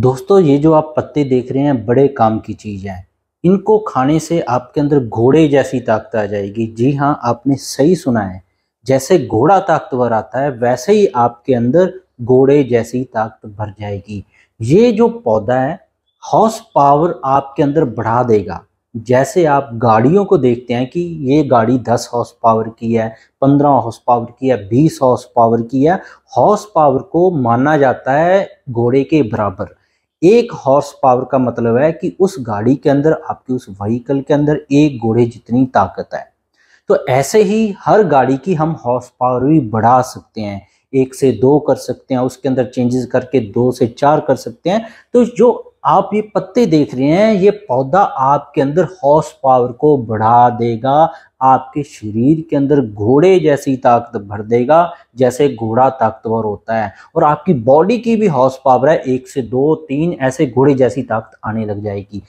दोस्तों ये जो आप पत्ते देख रहे हैं बड़े काम की चीज़ है इनको खाने से आपके अंदर घोड़े जैसी ताकत आ जाएगी जी हाँ आपने सही सुना है जैसे घोड़ा ताकतवर आता है वैसे ही आपके अंदर घोड़े जैसी ताकत भर जाएगी ये जो पौधा है हॉर्स पावर आपके अंदर बढ़ा देगा जैसे आप गाड़ियों को देखते हैं कि ये गाड़ी 10 हॉर्स पावर की है 15 हॉर्स पावर की है 20 हॉर्स पावर की है हॉर्स पावर को माना जाता है घोड़े के बराबर एक हॉर्स पावर का मतलब है कि उस गाड़ी के अंदर आपके उस व्हीकल के अंदर एक घोड़े जितनी ताकत है तो ऐसे ही हर गाड़ी की हम हॉर्स पावर भी बढ़ा सकते हैं एक से दो कर सकते हैं उसके अंदर चेंजेस करके दो से चार कर सकते हैं तो जो आप ये पत्ते देख रहे हैं ये पौधा आपके अंदर हॉर्स पावर को बढ़ा देगा आपके शरीर के अंदर घोड़े जैसी ताकत भर देगा जैसे घोड़ा ताकतवर होता है और आपकी बॉडी की भी हॉर्स पावर है एक से दो तीन ऐसे घोड़े जैसी ताकत आने लग जाएगी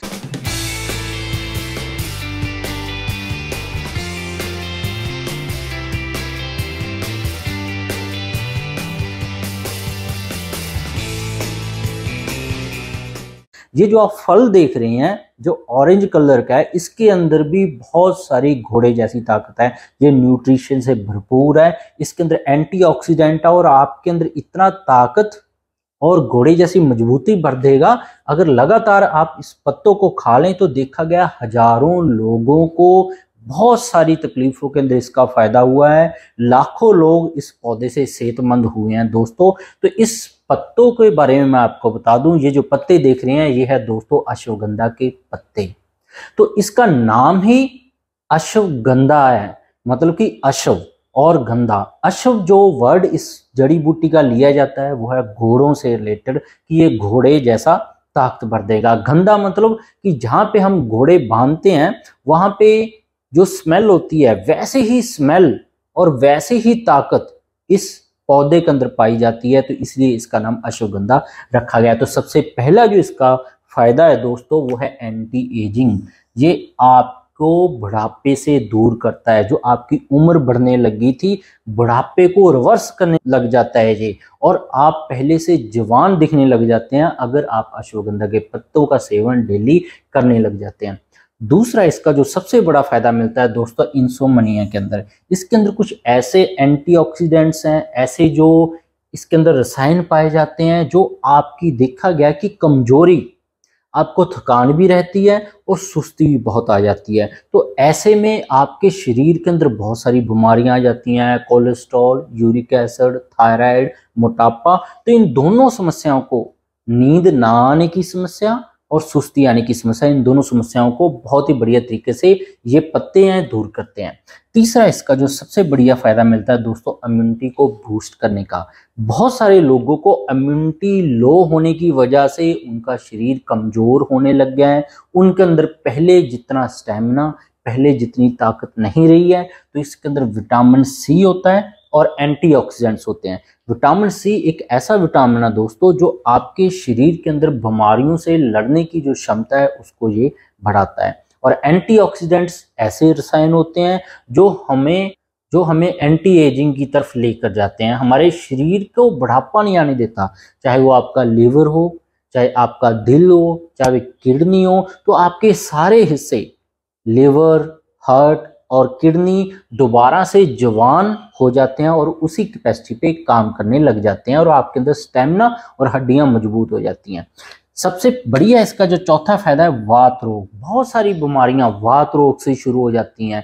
ये जो आप फल देख रहे हैं जो ऑरेंज कलर का है इसके अंदर भी बहुत सारी घोड़े जैसी ताकत है ये न्यूट्रिशन से भरपूर है इसके अंदर एंटीऑक्सीडेंट है और आपके अंदर इतना ताकत और घोड़े जैसी मजबूती भर देगा अगर लगातार आप इस पत्तों को खा लें तो देखा गया हजारों लोगों को बहुत सारी तकलीफों के अंदर इसका फायदा हुआ है लाखों लोग इस पौधे से सेहतमंद हुए हैं दोस्तों तो इस पत्तों के बारे में मैं आपको बता दूं ये जो पत्ते देख रहे हैं ये है दोस्तों अश्वगंधा के पत्ते तो इसका नाम ही अश्वगंधा है मतलब कि अश्व और गंधा अश्व जो वर्ड इस जड़ी बूटी का लिया जाता है वो है घोड़ों से रिलेटेड कि ये घोड़े जैसा ताकत भर देगा गंदा मतलब कि जहां पे हम घोड़े बांधते हैं वहां पे जो स्मेल होती है वैसे ही स्मेल और वैसे ही ताकत इस पौधे के अंदर पाई जाती है तो इसलिए इसका नाम अश्वगंधा रखा गया तो सबसे पहला जो इसका फायदा है दोस्तों वो है एंटी एजिंग ये आप को बुढ़ापे से दूर करता है जो आपकी उम्र बढ़ने लगी थी बुढ़ापे को रिवर्स करने लग जाता है ये और आप पहले से जवान दिखने लग जाते हैं अगर आप अश्वगंधा के पत्तों का सेवन डेली करने लग जाते हैं दूसरा इसका जो सबसे बड़ा फायदा मिलता है दोस्तों इंसोमनिया के अंदर इसके अंदर कुछ ऐसे एंटीऑक्सीडेंट्स हैं ऐसे जो इसके अंदर रसायन पाए जाते हैं जो आपकी देखा गया कि कमजोरी आपको थकान भी रहती है और सुस्ती भी बहुत आ जाती है तो ऐसे में आपके शरीर के अंदर बहुत सारी बीमारियां आ जाती हैं कोलेस्ट्रॉल यूरिक एसिड थायराइड मोटापा तो इन दोनों समस्याओं को नींद ना आने की समस्या और सुस्ती आने की समस्या इन दोनों समस्याओं को बहुत ही बढ़िया तरीके से ये पत्ते हैं दूर करते हैं तीसरा इसका जो सबसे बढ़िया फायदा मिलता है दोस्तों इम्यूनिटी को बूस्ट करने का बहुत सारे लोगों को इम्यूनिटी लो होने की वजह से उनका शरीर कमजोर होने लग गया है उनके अंदर पहले जितना स्टेमिना पहले जितनी ताकत नहीं रही है तो इसके अंदर विटामिन सी होता है और एंटीऑक्सीडेंट्स होते हैं विटामिन सी एक ऐसा विटामिन है दोस्तों जो आपके शरीर के अंदर बीमारियों से लड़ने की जो क्षमता है उसको ये बढ़ाता है और एंटीऑक्सीडेंट्स ऐसे रसायन होते हैं जो हमें जो हमें एंटी एजिंग की तरफ लेकर जाते हैं हमारे शरीर को बढ़ापा नहीं आने देता चाहे वो आपका लीवर हो चाहे आपका दिल हो चाहे किडनी हो तो आपके सारे हिस्से लीवर हार्ट और किडनी दोबारा से जवान हो जाते हैं और उसी कैपेसिटी पे काम करने लग जाते हैं और आपके अंदर स्टेमिना और हड्डियां मजबूत हो जाती हैं सबसे बढ़िया इसका जो चौथा फायदा है वात रोग बहुत सारी बीमारियां वात रोग से शुरू हो जाती हैं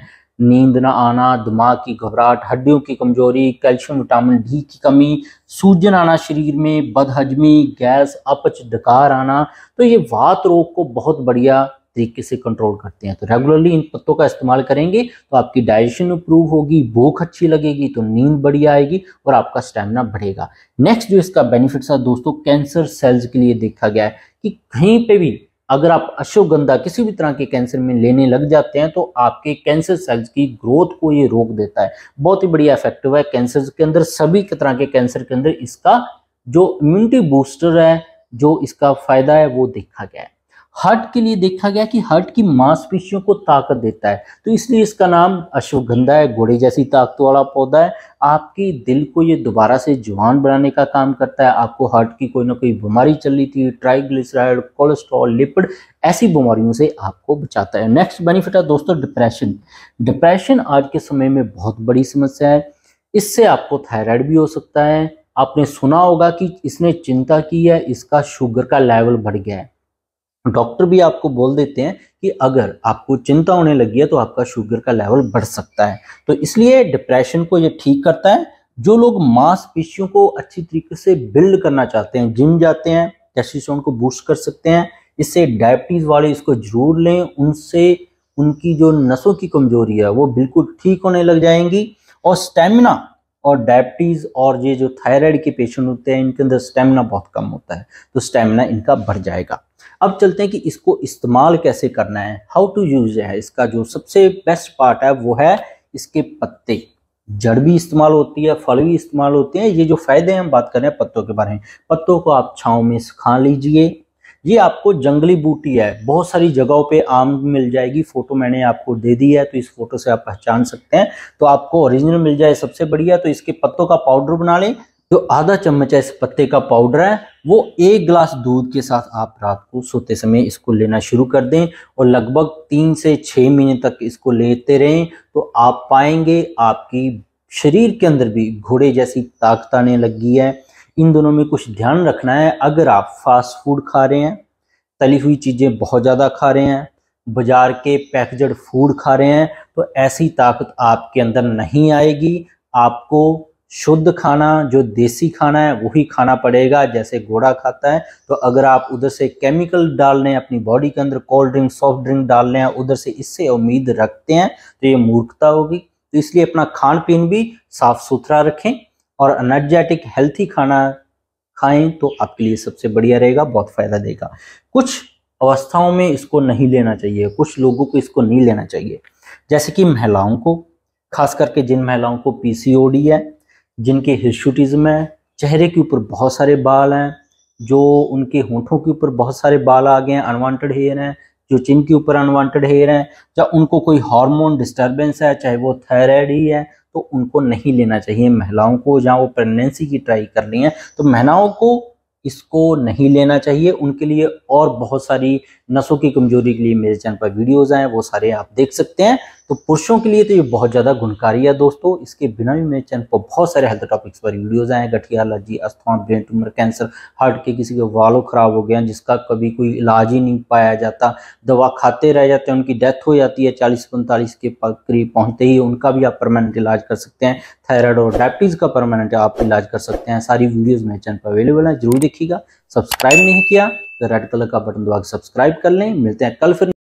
नींद ना आना दिमाग की घबराहट हड्डियों की कमजोरी कैल्शियम विटामिन डी की कमी सूजन आना शरीर में बदहजमी गैस अपच डकार आना तो ये वात रोग को बहुत बढ़िया तरीके से कंट्रोल करते हैं तो रेगुलरली इन पत्तों का इस्तेमाल करेंगे तो आपकी डाइजेशन इंप्रूव होगी भूख अच्छी लगेगी तो नींद बढ़िया आएगी और आपका स्टेमिना बढ़ेगा नेक्स्ट जो इसका बेनिफिट है दोस्तों कैंसर सेल्स के लिए देखा गया है कि कहीं पर भी अगर आप अश्वगंधा किसी भी तरह के कैंसर में लेने लग जाते हैं तो आपके कैंसर सेल्स की ग्रोथ को ये रोक देता है बहुत ही बढ़िया इफेक्टिव है कैंसर के अंदर सभी तरह के कैंसर के अंदर इसका जो इम्यूनिटी बूस्टर है जो इसका फायदा है वो देखा गया है हार्ट के लिए देखा गया कि हार्ट की मांसपेशियों को ताकत देता है तो इसलिए इसका नाम अश्वगंधा है घोड़े जैसी ताकत वाला पौधा है आपके दिल को ये दोबारा से जवान बनाने का काम करता है आपको हार्ट की कोई ना कोई बीमारी चल रही थी ट्राइग्लिसराइड कोलेस्ट्रॉल लिपिड ऐसी बीमारियों से आपको बचाता है नेक्स्ट बेनिफिट है दोस्तों डिप्रेशन डिप्रेशन आज के समय में बहुत बड़ी समस्या है इससे आपको थायराइड भी हो सकता है आपने सुना होगा कि इसने चिंता की है इसका शुगर का लेवल बढ़ गया है डॉक्टर भी आपको बोल देते हैं कि अगर आपको चिंता होने लगी है तो आपका शुगर का लेवल बढ़ सकता है तो इसलिए डिप्रेशन को ये ठीक करता है जो लोग मांसपेशियों को अच्छी तरीके से बिल्ड करना चाहते हैं जिम जाते हैं टेस्टिस्टोन को बूस्ट कर सकते हैं इससे डायबिटीज वाले इसको जरूर लें उनसे उनकी जो नसों की कमजोरी है वो बिल्कुल ठीक होने लग जाएंगी और स्टेमिना और डायबिटीज और ये जो थायराइड के पेशेंट होते हैं इनके अंदर स्टेमिना बहुत कम होता है तो स्टेमिना इनका बढ़ जाएगा अब चलते हैं कि इसको इस्तेमाल कैसे करना है हाउ टू यूज है इसका जो सबसे बेस्ट पार्ट है वो है इसके पत्ते जड़ भी इस्तेमाल होती है फल भी इस्तेमाल होते हैं ये जो फायदे हैं हम बात कर रहे हैं पत्तों के बारे में पत्तों को आप छाँव में सुखा लीजिए ये आपको जंगली बूटी है बहुत सारी जगहों पे आम मिल जाएगी फोटो मैंने आपको दे दी है तो इस फोटो से आप पहचान सकते हैं तो आपको ओरिजिनल मिल जाए सबसे बढ़िया तो इसके पत्तों का पाउडर बना लें जो आधा चम्मच है इस पत्ते का पाउडर है वो एक गिलास दूध के साथ आप रात को सोते समय इसको लेना शुरू कर दें और लगभग तीन से छः महीने तक इसको लेते रहें तो आप पाएंगे आपकी शरीर के अंदर भी घोड़े जैसी ताकत आने लगी है इन दोनों में कुछ ध्यान रखना है अगर आप फास्ट फूड खा रहे हैं तली हुई चीज़ें बहुत ज़्यादा खा रहे हैं बाजार के पैकेजड फूड खा रहे हैं तो ऐसी ताकत आपके अंदर नहीं आएगी आपको शुद्ध खाना जो देसी खाना है वही खाना पड़ेगा जैसे घोड़ा खाता है तो अगर आप उधर से केमिकल डाल लें अपनी बॉडी के अंदर कोल्ड ड्रिंक सॉफ्ट ड्रिंक डाल लें उधर से इससे उम्मीद रखते हैं तो ये मूर्खता होगी तो इसलिए अपना खान पीन भी साफ सुथरा रखें और एनर्जेटिक हेल्थी खाना खाएं तो आपके लिए सबसे बढ़िया रहेगा बहुत फ़ायदा देगा कुछ अवस्थाओं में इसको नहीं लेना चाहिए कुछ लोगों को इसको नहीं लेना चाहिए जैसे कि महिलाओं को खास करके जिन महिलाओं को पीसीओडी है जिनके हिस्सूटिज़म है चेहरे के ऊपर बहुत सारे बाल हैं जो उनके होंठों के ऊपर बहुत सारे बाल आ गए हैं अनवांटेड हेयर हैं जो चिन के ऊपर अनवांटेड हेयर हैं या उनको कोई हार्मोन डिस्टरबेंस है चाहे वो थायराइड ही है तो उनको नहीं लेना चाहिए महिलाओं को जहाँ वो प्रेगनेंसी की ट्राई कर रही हैं तो महिलाओं को इसको नहीं लेना चाहिए उनके लिए और बहुत सारी नसों की कमजोरी के लिए मेरे चैनल पर वीडियोज़ आए वो सारे आप देख सकते हैं तो पुरुषों के लिए तो ये बहुत ज़्यादा गुणकारी है दोस्तों इसके बिना भी मेरे चैनल पर बहुत सारे हेल्थ टॉपिक्स पर वीडियोज़ आए गठिया allergy asthma brain tumour cancer heart के किसी के वालों खराब हो गया जिसका कभी कोई इलाज ही नहीं पाया जाता दवा खाते रह जाते हैं उनकी डेथ हो जाती है चालीस पैंतालीस के करीब पहुंचते ही उनका भी आप परमानेंट इलाज कर सकते हैं थायराइड और डायबिटीज़ का परमानेंट आप इलाज कर सकते हैं सारी वीडियोज़ मेरे चैनल पर अवेलेबल है जरूर देखिएगा सब्सक्राइब नहीं किया रेड कलर का बटन दबाकर सब्सक्राइब कर लें मिलते हैं कल फिर